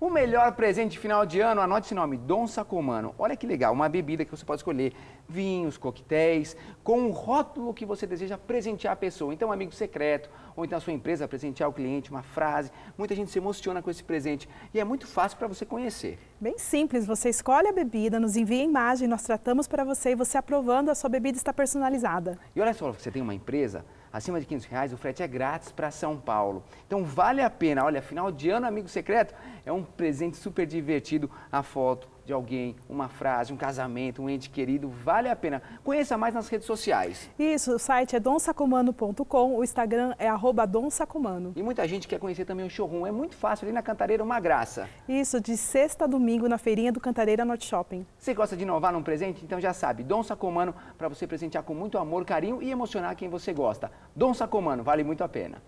O melhor presente de final de ano, anote esse nome, Dom Sacomano. Olha que legal, uma bebida que você pode escolher, vinhos, coquetéis, com o rótulo que você deseja presentear a pessoa. Então, um amigo secreto, ou então a sua empresa presentear o cliente, uma frase. Muita gente se emociona com esse presente e é muito fácil para você conhecer. Bem simples, você escolhe a bebida, nos envia a imagem, nós tratamos para você e você aprovando, a sua bebida está personalizada. E olha só, você tem uma empresa, acima de 500 reais, o frete é grátis para São Paulo. Então vale a pena, olha, final de ano, amigo secreto, é um presente super divertido, a foto de alguém, uma frase, um casamento, um ente querido, vale a pena. Conheça mais nas redes sociais. Isso, o site é donsacomano.com, o Instagram é arroba donsacomano. E muita gente quer conhecer também o showroom, é muito fácil, ali na Cantareira, uma graça. Isso, de sexta a domingo na feirinha do Cantareira Norte Shopping. Você gosta de inovar num presente? Então já sabe, Dom Sacomano, para você presentear com muito amor, carinho e emocionar quem você gosta. Dom Sacomano, vale muito a pena.